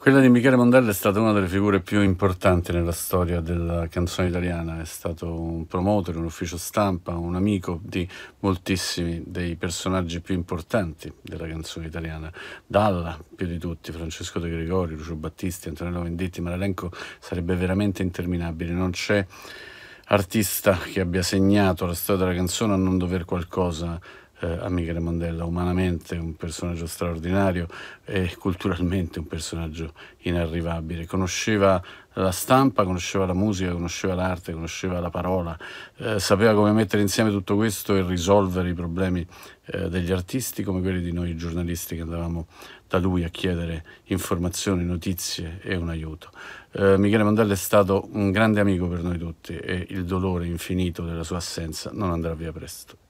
Quella di Michele Mondello è stata una delle figure più importanti nella storia della canzone italiana, è stato un promotore, un ufficio stampa, un amico di moltissimi dei personaggi più importanti della canzone italiana, Dalla più di tutti, Francesco De Gregori, Lucio Battisti, Antonello Venditti, ma l'elenco sarebbe veramente interminabile, non c'è artista che abbia segnato la storia della canzone a non dover qualcosa eh, a Michele Mandela, umanamente un personaggio straordinario e culturalmente un personaggio inarrivabile. Conosceva la stampa, conosceva la musica, conosceva l'arte, conosceva la parola, eh, sapeva come mettere insieme tutto questo e risolvere i problemi eh, degli artisti come quelli di noi giornalisti che andavamo da lui a chiedere informazioni, notizie e un aiuto. Eh, Michele Mandela è stato un grande amico per noi tutti e il dolore infinito della sua assenza non andrà via presto.